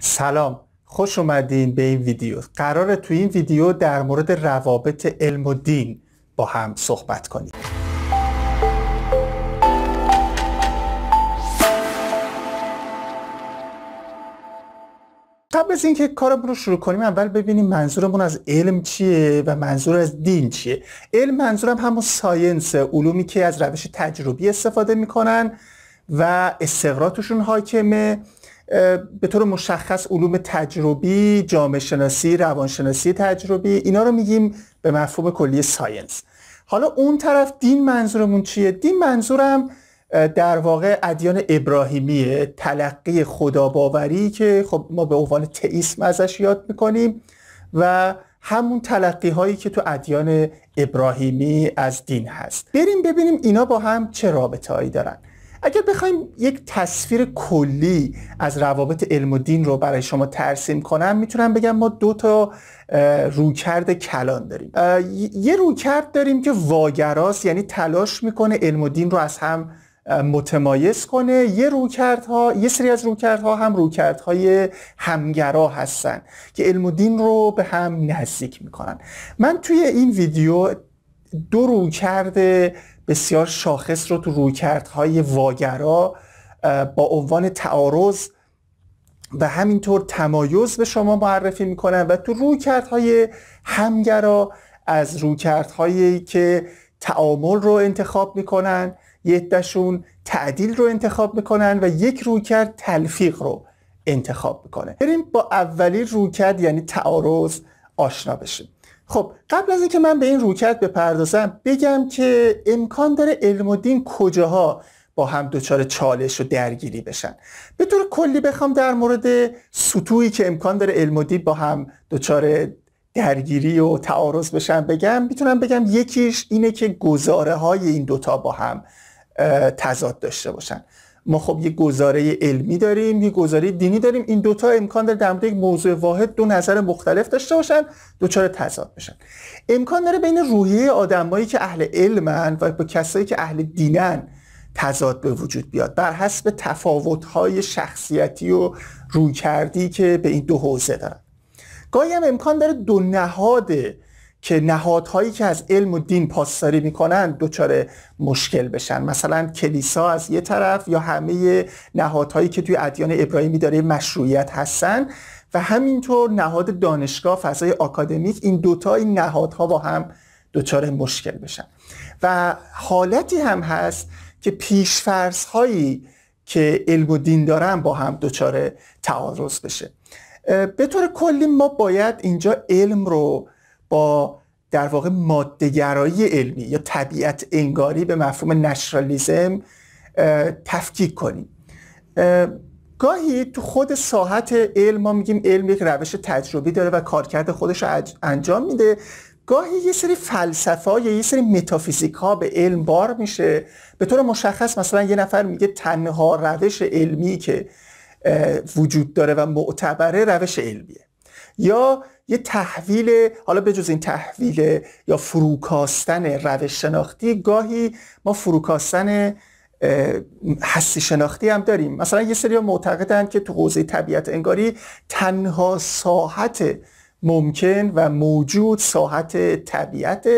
سلام خوش اومدین به این ویدیو قرار تو این ویدیو در مورد روابط علم و دین با هم صحبت کنیم قبل از اینکه کارمون رو شروع کنیم اول ببینیم منظورمون از علم چیه و منظور از دین چیه علم منظورم همون ساینس علومی که از روش تجربی استفاده میکنن و استقراتشون حاکمه به طور مشخص علوم تجربی جامعه شناسی روانشناسی تجربی اینا رو میگیم به مفهوم کلی ساینس حالا اون طرف دین منظورمون چیه دین منظورم در واقع ادیان ابراهیمیه تلقی خداباوری که خب ما به عنوان تئیسم ازش یاد میکنیم و همون تلقی هایی که تو ادیان ابراهیمی از دین هست بریم ببینیم اینا با هم چه رابطه هایی دارن اگر بخوایم یک تصویر کلی از روابط علم و دین رو برای شما ترسیم کنم میتونم بگم ما دو تا روکرد کلان داریم یه روکرد داریم که واگراست یعنی تلاش میکنه علم و دین رو از هم متمایز کنه یه ها یه سری از ها هم های همگرا هستن که علم و دین رو به هم نزدیک میکنن من توی این ویدیو دو رویکرد بسیار شاخص رو تو رویکردهای واگرا با عنوان تعارض و همینطور تمایز به شما معرفی میکنن و تو رویکردهای همگرا از رویکردهایی که تعامل رو انتخاب میکنن دشون تعدیل رو انتخاب میکنن و یک رویکرد تلفیق رو انتخاب میکنه بریم با اولی رویکرد یعنی تعارض آشنا بشیم خب قبل از اینکه من به این روکت بپردازم بگم که امکان داره علم و دین کجاها با هم دچار چالش و درگیری بشن به طور کلی بخوام در مورد سطوحی که امکان داره علم و دین با هم دچار درگیری و تعارض بشن بگم میتونم بگم یکیش اینه که گزاره های این دوتا با هم تضاد داشته باشن ما خب یه گزاره علمی داریم یه گزاره دینی داریم این دوتا امکان داره در مورد یک موضوع واحد دو نظر مختلف داشته باشن دوچار تضاد بشن امکان داره بین روحیه آدمایی که اهل علمن و با کسایی که اهل دینن تضاد به وجود بیاد بر حسب تفاوت‌های شخصیتی و رویکردی که به این دو حوزه دارن گاهی هم امکان داره دو نهاد که نهادهایی که از علم و دین پاسداری میکنن دچار مشکل بشن مثلا کلیسا از یه طرف یا همه نهادهایی که توی ادیان ابراهیمی داره مشروعیت هستن و همینطور نهاد دانشگاه فضای آکادمیک این دوتا این نهادها با هم دچار مشکل بشن و حالتی هم هست که پیشفرس هایی که علم و دین دارن با هم دچار تعارض بشه به طور کلی ما باید اینجا علم رو با در واقع مادهگرایی علمی یا طبیعت انگاری به مفهوم نشرالیزم تفکیک کنیم گاهی تو خود ساحت علم ما میگیم علم یک روش تجربی داره و کارکرد خودش رو انجام میده گاهی یه سری فلسفه یا یه سری متافیزیک ها به علم بار میشه به طور مشخص مثلا یه نفر میگه تنها روش علمی که وجود داره و معتبره روش علمیه یا یه تحویل حالا به جز این تحویل یا فروکاستن روش شناختی گاهی ما فروکاستن هستی شناختی هم داریم مثلا یه سری معتقدند که تو حوزه طبیعت انگاری تنها ساحت ممکن و موجود ساحت طبیعت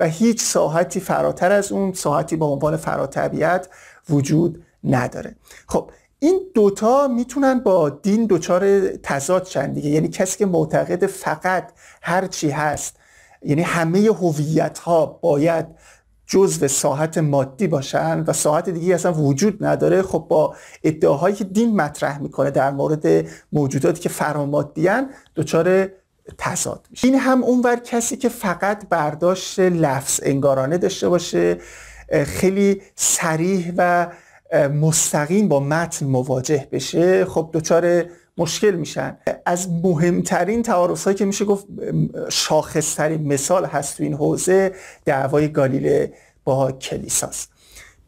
و هیچ ساحتی فراتر از اون ساحتی با عنوان فراتبیت وجود نداره خب این دوتا میتونن با دین دوچار تضاد شن دیگه یعنی کسی که معتقد فقط هر چی هست یعنی همه هویت ها باید جزء ساحت مادی باشن و ساحت دیگه اصلا وجود نداره خب با ادعاهایی که دین مطرح میکنه در مورد موجوداتی که فرامادیان دچار تضاد میشه این هم اونور کسی که فقط برداشت لفظ انگارانه داشته باشه خیلی سریح و مستقیم با متن مواجه بشه خب دچار مشکل میشن از مهمترین تعارض هایی که میشه گفت شاخصترین مثال هست تو این حوزه دعوای گالیله با کلیساست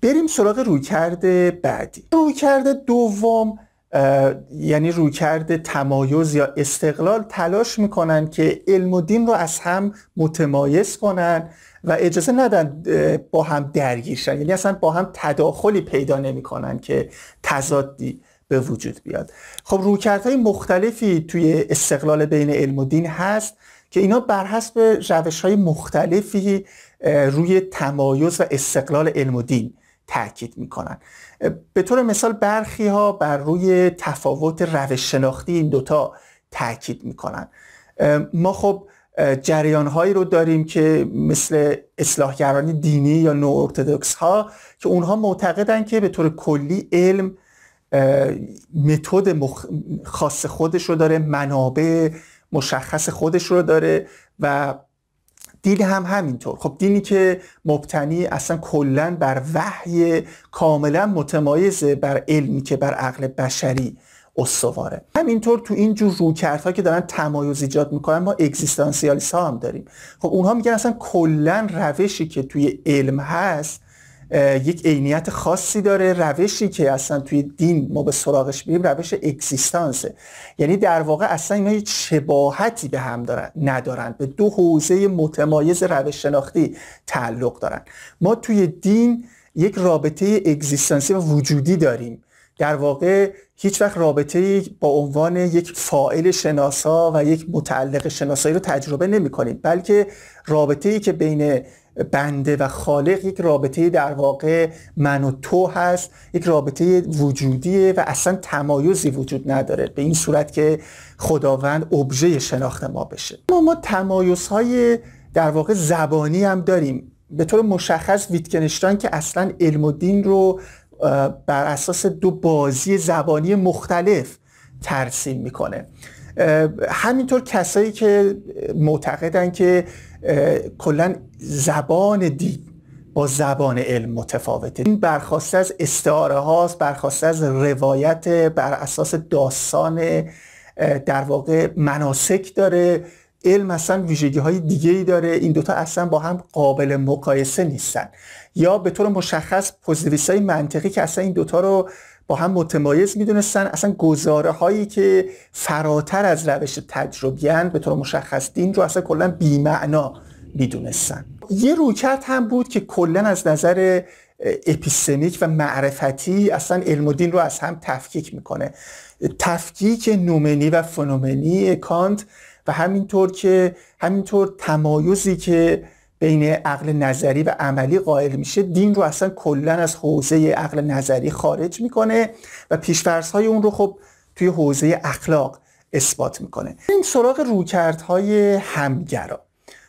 بریم سراغ رویکرد بعدی رویکرد دوم یعنی رویکرد تمایز یا استقلال تلاش میکنن که علم و دین رو از هم متمایز کنن و اجازه ندن با هم درگیر یعنی اصلا با هم تداخلی پیدا نمیکنن که تضادی به وجود بیاد خب های مختلفی توی استقلال بین علم و دین هست که اینا بر حسب روش های مختلفی روی تمایز و استقلال علم و دین تاکید میکنن به طور مثال برخی ها بر روی تفاوت روش شناختی این دوتا تاکید میکنن ما خب جریان هایی رو داریم که مثل اصلاحگران دینی یا نو ارتدکس ها که اونها معتقدن که به طور کلی علم متد مخ... خاص خودش رو داره منابع مشخص خودش رو داره و دین هم همینطور خب دینی که مبتنی اصلا کلا بر وحی کاملا متمایزه بر علمی که بر عقل بشری استواره همینطور تو این جور روکردها که دارن تمایز ایجاد میکنن ما اگزیستانسیالیست ها هم داریم خب اونها میگن اصلا کلا روشی که توی علم هست یک عینیت خاصی داره روشی که اصلا توی دین ما به سراغش میریم روش اکزیستانسه یعنی در واقع اصلا اینا هیچ شباهتی به هم دارن ندارن به دو حوزه متمایز روش شناختی تعلق دارن ما توی دین یک رابطه اگزیستانسی و وجودی داریم در واقع هیچ وقت رابطه با عنوان یک فائل شناسا و یک متعلق شناسایی رو تجربه نمی کنیم بلکه رابطه ای که بین بنده و خالق یک رابطه در واقع من و تو هست یک رابطه وجودیه و اصلا تمایزی وجود نداره به این صورت که خداوند ابژه شناخت ما بشه ما ما تمایزهای در واقع زبانی هم داریم به طور مشخص ویتکنشتان که اصلا علم و دین رو بر اساس دو بازی زبانی مختلف ترسیم میکنه همینطور کسایی که معتقدن که کلا زبان دین با زبان علم متفاوته این برخواسته از استعاره هاست برخواسته از روایت بر اساس داستان در واقع مناسک داره علم اصلا ویژگی های دیگه ای داره این دوتا اصلا با هم قابل مقایسه نیستن یا به طور مشخص پوزیتیویست های منطقی که اصلا این دوتا رو با هم متمایز میدونستن اصلا گزاره هایی که فراتر از روش تجربیان به طور مشخص دین رو اصلا کلا بیمعنا میدونستن یه روکت هم بود که کلا از نظر اپیستمیک و معرفتی اصلا علم و دین رو از هم تفکیک میکنه تفکیک نومنی و فنومنی کانت و همینطور که همینطور تمایزی که بین عقل نظری و عملی قائل میشه دین رو اصلا کلا از حوزه عقل نظری خارج میکنه و پیشفرض های اون رو خب توی حوزه اخلاق اثبات میکنه این سراغ رویکردهای همگرا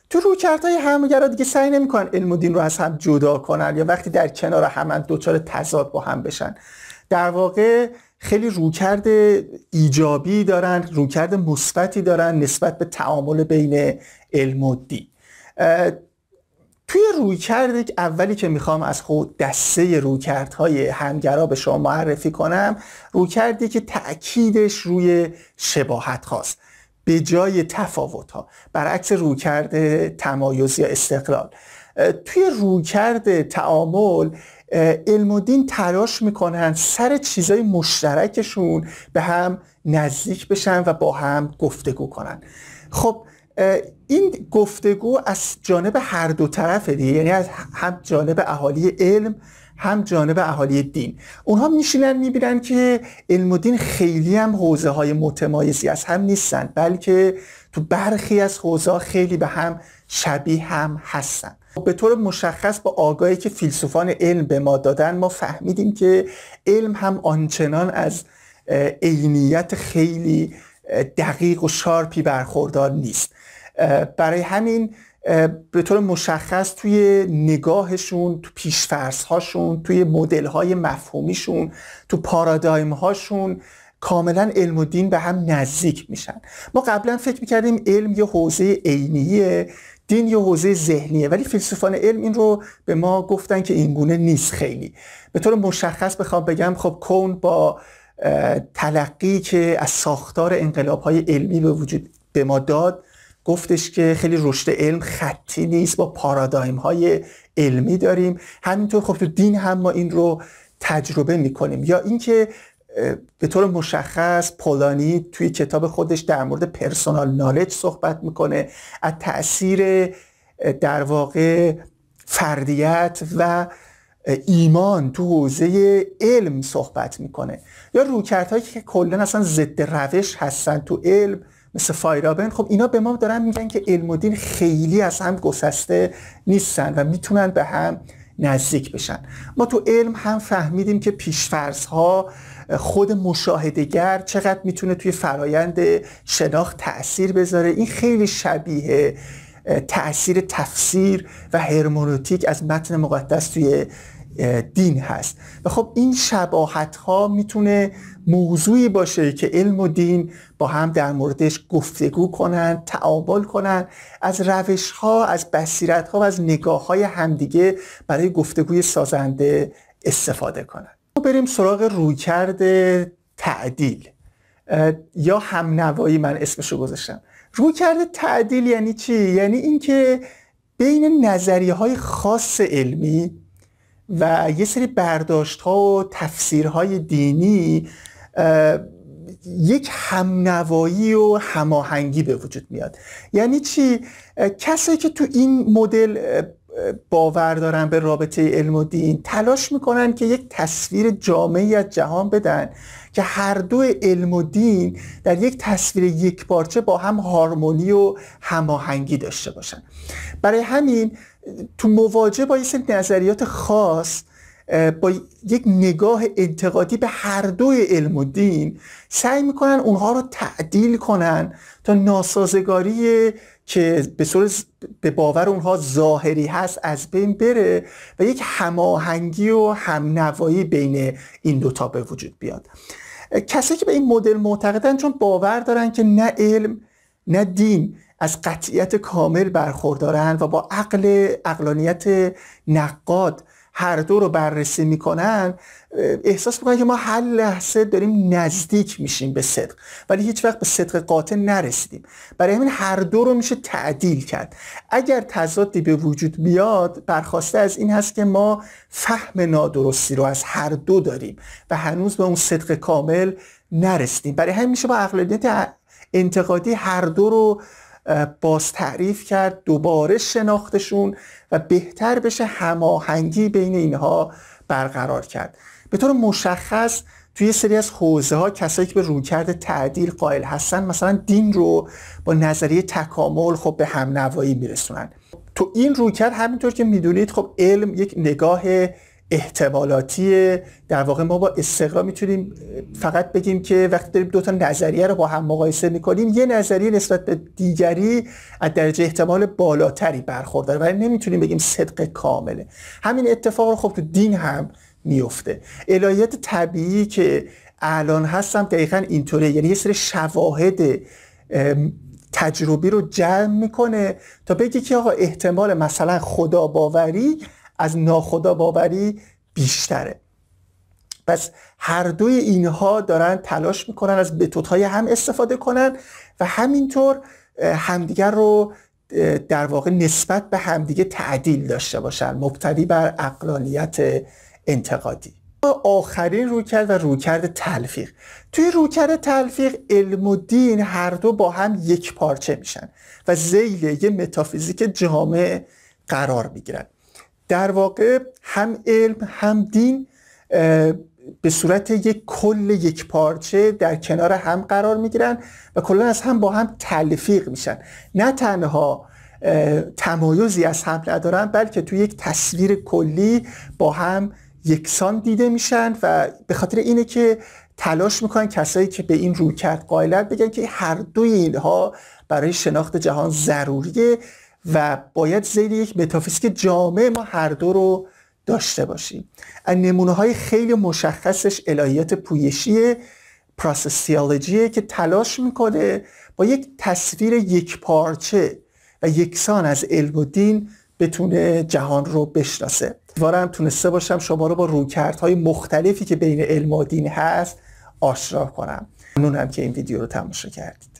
تو های همگرا دیگه سعی نمیکنن علم و دین رو از هم جدا کنن یا وقتی در کنار همن دوچار تضاد با هم بشن در واقع خیلی روکرد ایجابی دارن روکرد مثبتی دارن نسبت به تعامل بین علم و دین توی رویکرد اولی که میخوام از خود دسته رویکردهای همگرا به شما معرفی کنم رویکردی که تأکیدش روی شباهت خواست به جای تفاوت ها برعکس رویکرد تمایز یا استقلال توی رویکرد تعامل علم و دین تلاش میکنن سر چیزای مشترکشون به هم نزدیک بشن و با هم گفتگو کنن خب این گفتگو از جانب هر دو طرفه دیگه یعنی از هم جانب اهالی علم هم جانب اهالی دین اونها میشینن میبینن که علم و دین خیلی هم حوزه های متمایزی از هم نیستن بلکه تو برخی از حوزه خیلی به هم شبیه هم هستن خب به طور مشخص با آگاهی که فیلسوفان علم به ما دادن ما فهمیدیم که علم هم آنچنان از عینیت خیلی دقیق و شارپی برخوردار نیست برای همین به طور مشخص توی نگاهشون تو پیشفرزهاشون توی های مفهومیشون تو پارادایمهاشون کاملا علم و دین به هم نزدیک میشن ما قبلا فکر میکردیم علم یه حوزه عینیه دین یه حوزه ذهنیه ولی فیلسوفان علم این رو به ما گفتن که اینگونه نیست خیلی به طور مشخص بخوام بگم خب کون با تلقی که از ساختار انقلاب های علمی به وجود به ما داد گفتش که خیلی رشد علم خطی نیست با پارادایم های علمی داریم همینطور خب تو دین هم ما این رو تجربه میکنیم یا اینکه به طور مشخص پولانی توی کتاب خودش در مورد پرسونال نالج صحبت میکنه از تاثیر در واقع فردیت و ایمان تو حوزه علم صحبت میکنه یا روکرت که کلا اصلا ضد روش هستن تو علم مثل فایرابن خب اینا به ما دارن میگن که علم و دین خیلی از هم گسسته نیستن و میتونن به هم نزدیک بشن ما تو علم هم فهمیدیم که پیشفرس ها خود مشاهدگر چقدر میتونه توی فرایند شناخت تاثیر بذاره این خیلی شبیه تاثیر تفسیر و هرمونوتیک از متن مقدس توی دین هست و خب این شباهت ها میتونه موضوعی باشه که علم و دین با هم در موردش گفتگو کنن تعامل کنن از روش ها از بصیرت ها و از نگاه های همدیگه برای گفتگوی سازنده استفاده کنن بریم سراغ رویکرد تعدیل یا همنوایی من اسمشو گذاشتم رویکرد تعدیل یعنی چی یعنی اینکه بین نظریه های خاص علمی و یه سری برداشت ها و تفسیرهای دینی یک همنوایی و هماهنگی به وجود میاد یعنی چی کسایی که تو این مدل باور دارن به رابطه علم و دین تلاش میکنن که یک تصویر جامعی از جهان بدن که هر دو علم و دین در یک تصویر یک بارچه با هم هارمونی و هماهنگی داشته باشن برای همین تو مواجه با یه نظریات خاص با یک نگاه انتقادی به هر دوی علم و دین سعی میکنن اونها رو تعدیل کنن تا ناسازگاری که به به باور اونها ظاهری هست از بین بره و یک هماهنگی و همنوایی بین این دوتا به وجود بیاد کسی که به این مدل معتقدن چون باور دارن که نه علم نه دین از قطعیت کامل برخوردارن و با عقل اقلانیت نقاد هر دو رو بررسی میکنن احساس میکنن که ما هر لحظه داریم نزدیک میشیم به صدق ولی هیچ وقت به صدق قاطع نرسیدیم برای همین هر دو رو میشه تعدیل کرد اگر تضادی به وجود بیاد برخواسته از این هست که ما فهم نادرستی رو از هر دو داریم و هنوز به اون صدق کامل نرسیدیم برای همین میشه با اقلیت انتقادی هر دو رو باز تعریف کرد دوباره شناختشون و بهتر بشه هماهنگی بین اینها برقرار کرد به طور مشخص توی سری از حوزه ها کسایی که به رویکرد تعدیل قائل هستن مثلا دین رو با نظریه تکامل خب به هم نوایی میرسونن تو این رویکرد همینطور که میدونید خب علم یک نگاه احتمالاتی در واقع ما با استقرا میتونیم فقط بگیم که وقتی داریم دو تا نظریه رو با هم مقایسه میکنیم یه نظریه نسبت به دیگری از درجه احتمال بالاتری برخورداره ولی نمیتونیم بگیم صدق کامله همین اتفاق رو خب تو دین هم میفته الهیات طبیعی که الان هستم دقیقا اینطوره یعنی یه سری شواهد تجربی رو جمع میکنه تا بگی که آقا احتمال مثلا خدا باوری از ناخدا باوری بیشتره پس هر دوی اینها دارن تلاش میکنن از های هم استفاده کنن و همینطور همدیگر رو در واقع نسبت به همدیگه تعدیل داشته باشن مبتنی بر اقلانیت انتقادی آخرین رویکرد و روکرد تلفیق توی رویکرد تلفیق علم و دین هر دو با هم یک پارچه میشن و زیل یه متافیزیک جامع قرار میگیرن در واقع هم علم هم دین به صورت یک کل یک پارچه در کنار هم قرار میگیرن و کلا از هم با هم تلفیق میشن نه تنها تمایزی از هم ندارن بلکه تو یک تصویر کلی با هم یکسان دیده میشن و به خاطر اینه که تلاش میکنن کسایی که به این رویکرد قائلت بگن که هر دوی اینها برای شناخت جهان ضروریه و باید زیر یک متافیزیک جامع ما هر دو رو داشته باشیم از نمونه های خیلی مشخصش الهیات پویشی پراسسیالوجیه که تلاش میکنه با یک تصویر یک پارچه و یکسان از علم و دین بتونه جهان رو بشناسه دوارم تونسته باشم شما رو با های مختلفی که بین علم و دین هست آشنا کنم ممنونم که این ویدیو رو تماشا کردید